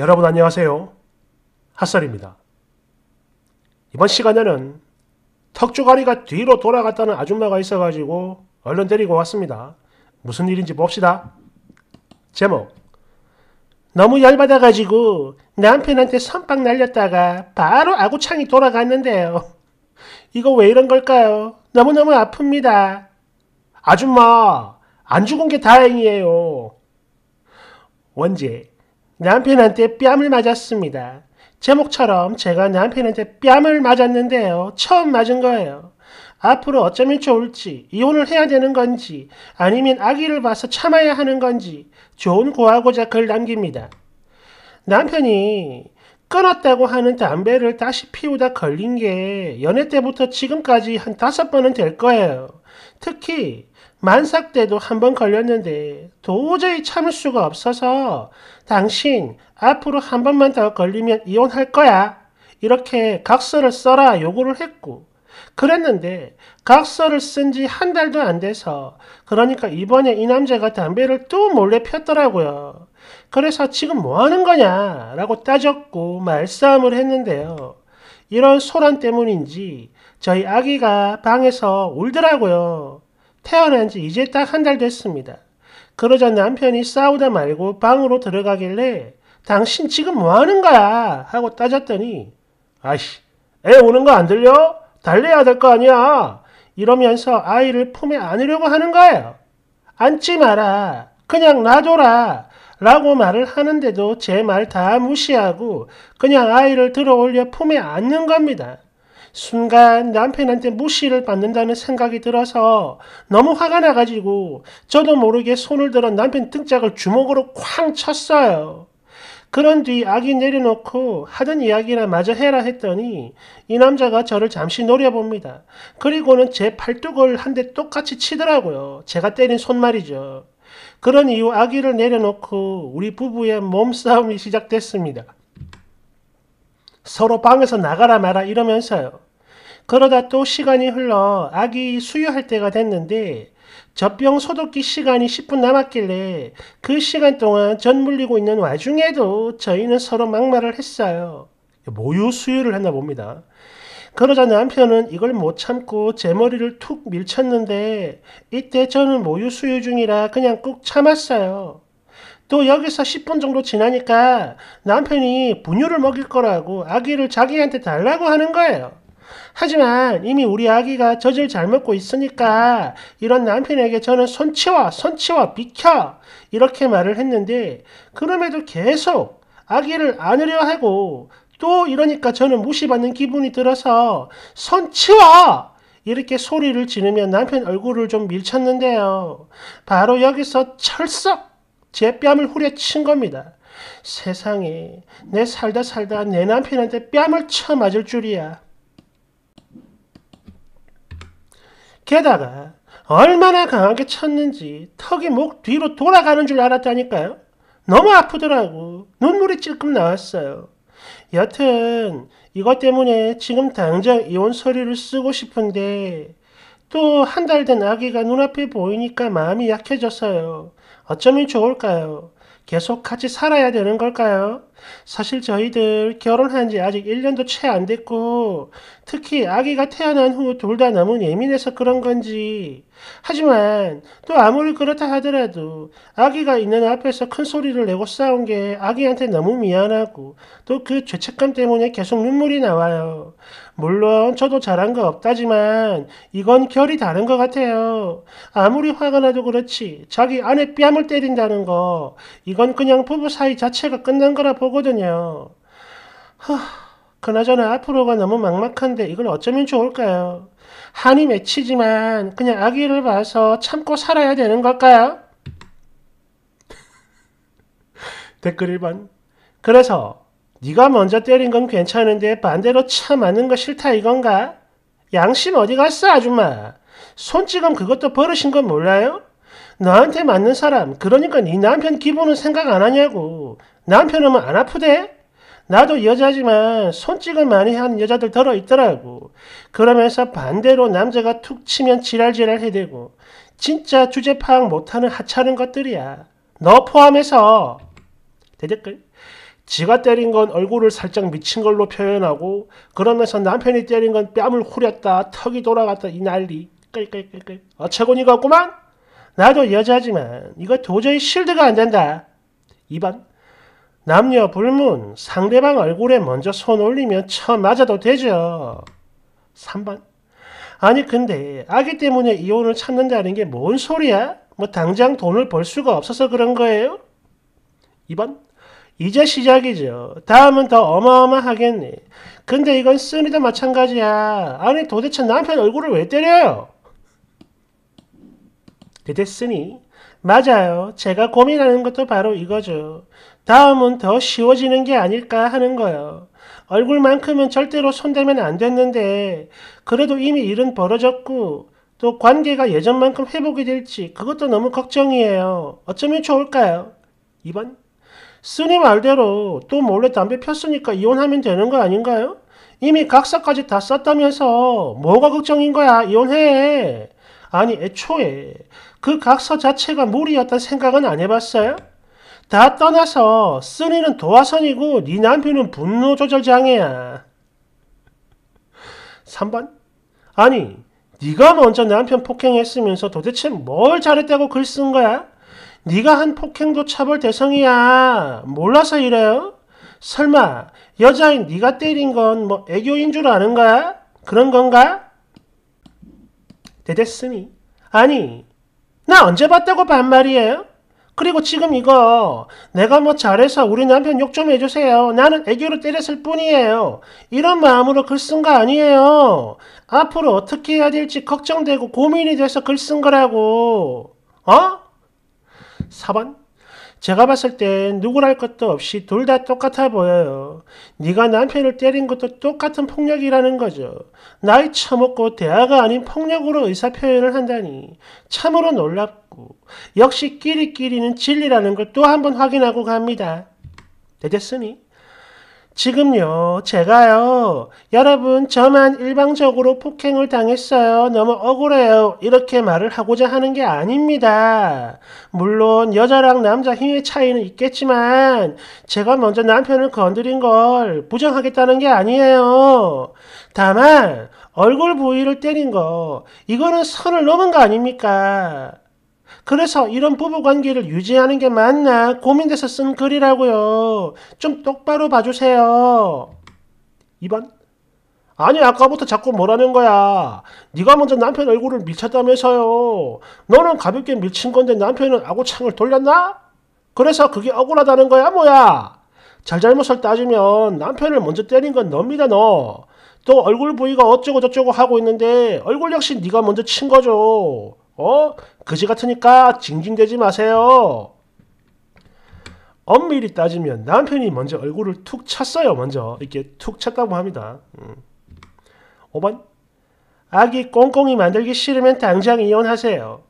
여러분 안녕하세요. 핫설입니다. 이번 시간에는 턱주가리가 뒤로 돌아갔다는 아줌마가 있어가지고 얼른 데리고 왔습니다. 무슨 일인지 봅시다. 제목 너무 열받아가지고 남편한테 선빵 날렸다가 바로 아구창이 돌아갔는데요. 이거 왜 이런 걸까요? 너무너무 아픕니다. 아줌마 안 죽은 게 다행이에요. 원제 남편한테 뺨을 맞았습니다. 제목처럼 제가 남편한테 뺨을 맞았는데요. 처음 맞은 거예요. 앞으로 어쩌면 좋을지, 이혼을 해야 되는 건지, 아니면 아기를 봐서 참아야 하는 건지, 좋은 고하고자 글 남깁니다. 남편이 끊었다고 하는 담배를 다시 피우다 걸린 게 연애 때부터 지금까지 한 다섯 번은 될 거예요. 특히 만삭 때도 한 번 걸렸는데 도저히 참을 수가 없어서 당신 앞으로 한 번만 더 걸리면 이혼할 거야. 이렇게 각서를 써라 요구를 했고 그랬는데 각서를 쓴 지 한 달도 안 돼서 그러니까 이번에 이 남자가 담배를 또 몰래 폈더라고요. 그래서 지금 뭐 하는 거냐 라고 따졌고 말싸움을 했는데요. 이런 소란 때문인지 저희 아기가 방에서 울더라고요. 태어난 지 이제 딱 한 달 됐습니다. 그러자 남편이 싸우다 말고 방으로 들어가길래 당신 지금 뭐 하는 거야? 하고 따졌더니 아이씨, 애 우는 거 안 들려? 달래야 될 거 아니야. 이러면서 아이를 품에 안으려고 하는 거예요. 안지 마라. 그냥 놔둬라. 라고 말을 하는데도 제 말 다 무시하고 그냥 아이를 들어 올려 품에 안는 겁니다. 순간 남편한테 무시를 받는다는 생각이 들어서 너무 화가 나가지고 저도 모르게 손을 들어 남편 등짝을 주먹으로 쾅 쳤어요. 그런 뒤 아기 내려놓고 하던 이야기나 마저 해라 했더니 이 남자가 저를 잠시 노려봅니다. 그리고는 제 팔뚝을 한 대 똑같이 치더라고요. 제가 때린 손 말이죠. 그런 이후 아기를 내려놓고 우리 부부의 몸싸움이 시작됐습니다. 서로 방에서 나가라 마라 이러면서요. 그러다 또 시간이 흘러 아기 수유할 때가 됐는데 젖병 소독기 시간이 10분 남았길래 그 시간 동안 전 물리고 있는 와중에도 저희는 서로 막말을 했어요. 모유 수유를 했나 봅니다. 그러자 남편은 이걸 못 참고 제 머리를 툭 밀쳤는데 이때 저는 모유 수유 중이라 그냥 꾹 참았어요. 또 여기서 10분 정도 지나니까 남편이 분유를 먹일 거라고 아기를 자기한테 달라고 하는 거예요. 하지만 이미 우리 아기가 젖을 잘 먹고 있으니까 이런 남편에게 저는 손 치워, 손 치워, 비켜! 이렇게 말을 했는데 그럼에도 계속 아기를 안으려 하고 또 이러니까 저는 무시받는 기분이 들어서 손 치워! 이렇게 소리를 지르며 남편 얼굴을 좀 밀쳤는데요. 바로 여기서 철썩! 제 뺨을 후려친 겁니다. 세상에 내 살다 살다 내 남편한테 뺨을 쳐맞을 줄이야. 게다가 얼마나 강하게 쳤는지 턱이 목 뒤로 돌아가는 줄 알았다니까요. 너무 아프더라고. 눈물이 찔끔 나왔어요. 여튼 이것 때문에 지금 당장 이혼 서류를 쓰고 싶은데 또 한 달 된 아기가 눈앞에 보이니까 마음이 약해져서요. 어쩌면 좋을까요? 계속 같이 살아야 되는 걸까요? 사실 저희들 결혼한 지 아직 1년도 채 안 됐고, 특히 아기가 태어난 후 둘 다 너무 예민해서 그런 건지. 하지만 또 아무리 그렇다 하더라도 아기가 있는 앞에서 큰 소리를 내고 싸운 게 아기한테 너무 미안하고 또 그 죄책감 때문에 계속 눈물이 나와요. 물론 저도 잘한 거 없다지만 이건 결이 다른 것 같아요. 아무리 화가 나도 그렇지 자기 아내 뺨을 때린다는 거 이건 그냥 부부 사이 자체가 끝난 거라 보거든요. 하, 그나저나 앞으로가 너무 막막한데 이걸 어쩌면 좋을까요? 한이 맺히지만 그냥 아기를 봐서 참고 살아야 되는 걸까요? 댓글 1번 그래서 네가 먼저 때린 건 괜찮은데 반대로 차 맞는 거 싫다 이건가? 양심 어디 갔어 아줌마? 손찌검 그것도 버릇신건 몰라요? 너한테 맞는 사람 그러니까 네 남편 기분은 생각 안 하냐고 남편 오면 뭐 안 아프대? 나도 여자지만 손찌검 많이 하는 여자들 더러 있더라고 그러면서 반대로 남자가 툭 치면 지랄지랄 해대고 진짜 주제 파악 못하는 하찮은 것들이야 너 포함해서 대댓글 지가 때린 건 얼굴을 살짝 미친 걸로 표현하고 그러면서 남편이 때린 건 뺨을 후렸다 턱이 돌아갔다 이 난리 끌끌끌끌 어처구니가 없구만 나도 여자지만 이거 도저히 실드가 안 된다 2번 남녀 불문 상대방 얼굴에 먼저 손 올리면 처음 맞아도 되죠 3번 아니 근데 아기 때문에 이혼을 찾는다는게 뭔 소리야? 뭐 당장 돈을 벌 수가 없어서 그런 거예요? 2번 이제 시작이죠. 다음은 더 어마어마하겠네. 근데 이건 쓰니도 마찬가지야. 아니 도대체 남편 얼굴을 왜 때려요? 그때 쓰니 맞아요. 제가 고민하는 것도 바로 이거죠. 다음은 더 쉬워지는 게 아닐까 하는 거예요. 얼굴만큼은 절대로 손대면 안 됐는데 그래도 이미 일은 벌어졌고 또 관계가 예전만큼 회복이 될지 그것도 너무 걱정이에요. 어쩌면 좋을까요? 2번 쓰니 말대로 또 몰래 담배 폈으니까 이혼하면 되는 거 아닌가요? 이미 각서까지 다 썼다면서 뭐가 걱정인 거야 이혼해 아니 애초에 그 각서 자체가 무리였단 생각은 안 해봤어요? 다 떠나서 쓰니는 도화선이고 네 남편은 분노조절장애야 3번 아니 네가 먼저 남편 폭행했으면서 도대체 뭘 잘했다고 글 쓴 거야? 네가 한 폭행도 처벌 대상이야. 몰라서 이래요? 설마 여자인 네가 때린 건 뭐 애교인 줄 아는 거야? 그런 건가? 대댔으니 아니 나 언제 봤다고 반말이에요? 그리고 지금 이거 내가 뭐 잘해서 우리 남편 욕 좀 해주세요. 나는 애교로 때렸을 뿐이에요. 이런 마음으로 글 쓴 거 아니에요. 앞으로 어떻게 해야 될지 걱정되고 고민이 돼서 글 쓴 거라고. 어? 4번 제가 봤을 땐 누구랄 것도 없이 둘 다 똑같아 보여요. 네가 남편을 때린 것도 똑같은 폭력이라는 거죠. 나이 처먹고 대화가 아닌 폭력으로 의사표현을 한다니 참으로 놀랍고 역시 끼리끼리는 진리라는 걸 또 한 번 확인하고 갑니다. 되겠으니? 지금요, 제가요, 여러분, 저만 일방적으로 폭행을 당했어요. 너무 억울해요. 이렇게 말을 하고자 하는 게 아닙니다. 물론, 여자랑 남자 힘의 차이는 있겠지만, 제가 먼저 남편을 건드린 걸 부정하겠다는 게 아니에요. 다만, 얼굴 부위를 때린 거, 이거는 선을 넘은 거 아닙니까? 그래서 이런 부부관계를 유지하는 게 맞나 고민돼서 쓴 글이라고요. 좀 똑바로 봐주세요. 2번 아니 아까부터 자꾸 뭐라는 거야. 네가 먼저 남편 얼굴을 밀쳤다면서요. 너는 가볍게 밀친 건데 남편은 아구창을 돌렸나? 그래서 그게 억울하다는 거야 뭐야. 잘잘못을 따지면 남편을 먼저 때린 건너니다 너. 또 얼굴 부위가 어쩌고 저쩌고 하고 있는데 얼굴 역시 네가 먼저 친 거죠. 어? 그지 같으니까 징징대지 마세요. 엄밀히 따지면 남편이 먼저 얼굴을 툭 찼어요. 먼저 이렇게 툭 찼다고 합니다. 음. 5번 아기 꽁꽁이 만들기 싫으면 당장 이혼하세요.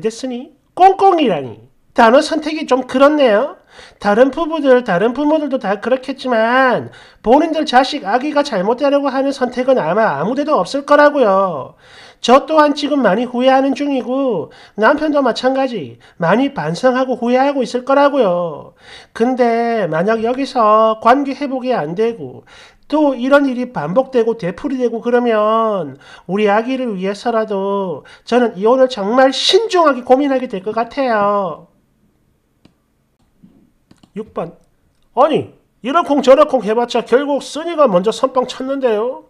됐으니 꽁꽁이라니. 단어 선택이 좀 그렇네요. 다른 부부들, 다른 부모들도 다 그렇겠지만 본인들 자식 아기가 잘못되려고 하는 선택은 아마 아무데도 없을 거라고요. 저 또한 지금 많이 후회하는 중이고 남편도 마찬가지 많이 반성하고 후회하고 있을 거라고요. 근데 만약 여기서 관계 회복이 안 되고 또 이런 일이 반복되고 되풀이되고 그러면 우리 아기를 위해서라도 저는 이혼을 정말 신중하게 고민하게 될 것 같아요. 6번 아니 이러쿵 저러쿵 해봤자 결국 쓰니가 먼저 선빵 쳤는데요.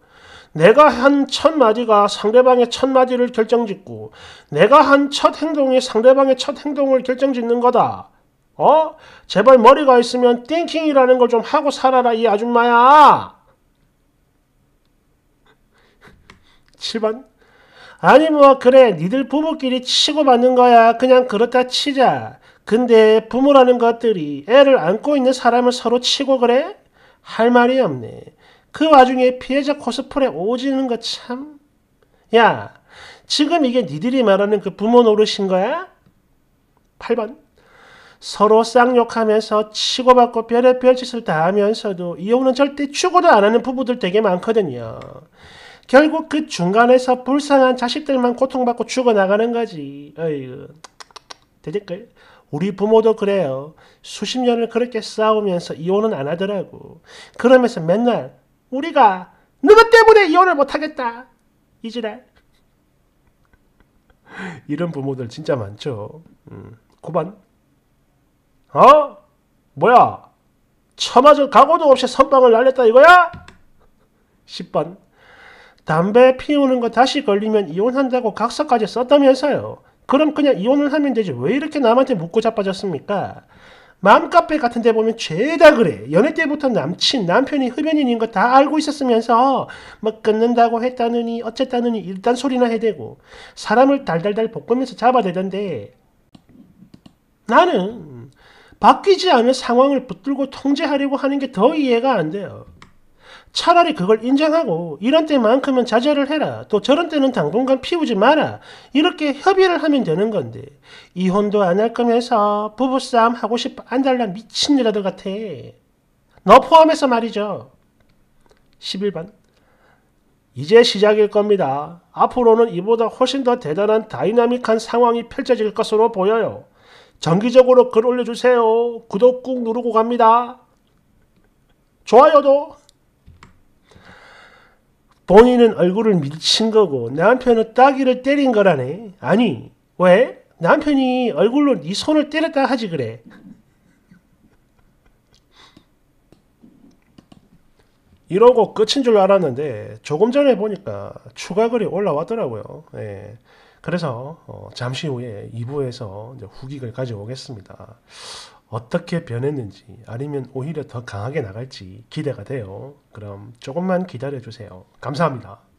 내가 한 첫 마디가 상대방의 첫 마디를 결정짓고 내가 한 첫 행동이 상대방의 첫 행동을 결정짓는 거다. 어? 제발 머리가 있으면 띵킹이라는 걸 좀 하고 살아라 이 아줌마야. 7번 아니 뭐 그래 니들 부부끼리 치고받는 거야 그냥 그렇다 치자 근데 부모라는 것들이 애를 안고 있는 사람을 서로 치고 그래? 할 말이 없네. 그 와중에 피해자 코스프레 오지는 거 참. 야, 지금 이게 니들이 말하는 그 부모 노릇인 거야? 8번. 서로 쌍욕하면서 치고받고 별의별 짓을 다 하면서도 이혼은 절대 죽어도안 하는 부부들 되게 많거든요. 결국 그 중간에서 불쌍한 자식들만 고통받고 죽어나가는 거지. 어이구. 대댓글. 우리 부모도 그래요. 수십 년을 그렇게 싸우면서 이혼은 안 하더라고. 그러면서 맨날 우리가 누구 때문에 이혼을 못하겠다. 이지랄. 이런 부모들 진짜 많죠. 음. 고반. 어? 뭐야? 처맞을 각오도 없이 선방을 날렸다 이거야? 10번. 담배 피우는 거 다시 걸리면 이혼한다고 각서까지 썼다면서요. 그럼 그냥 이혼을 하면 되지 왜 이렇게 남한테 묻고 자빠졌습니까? 맘카페 같은 데 보면 죄다 그래. 연애 때부터 남친, 남편이 흡연인인 거 다 알고 있었으면서 막 뭐 끊는다고 했다느니 어쨌다느니 일단 소리나 해대고 사람을 달달달 볶으면서 잡아대던데 나는 바뀌지 않은 상황을 붙들고 통제하려고 하는 게 더 이해가 안 돼요. 차라리 그걸 인정하고 이런 때만큼은 자제를 해라. 또 저런 때는 당분간 피우지 마라. 이렇게 협의를 하면 되는 건데 이혼도 안 할 거면서 부부싸움 하고 싶어 안달나 미친이라도 같아. 너 포함해서 말이죠. 11번 이제 시작일 겁니다. 앞으로는 이보다 훨씬 더 대단한 다이나믹한 상황이 펼쳐질 것으로 보여요. 정기적으로 글 올려주세요. 구독 꾹 누르고 갑니다. 좋아요도 본인은 얼굴을 밀친 거고 남편은 따귀를 때린 거라네. 아니 왜? 남편이 얼굴로 네 손을 때렸다 하지 그래. 이러고 끝인 줄 알았는데 조금 전에 보니까 추가 글이 올라왔더라고요. 예. 그래서 어, 잠시 후에 2부에서 후기를 가져오겠습니다. 어떻게 변했는지 아니면 오히려 더 강하게 나갈지 기대가 돼요. 그럼 조금만 기다려 주세요. 감사합니다.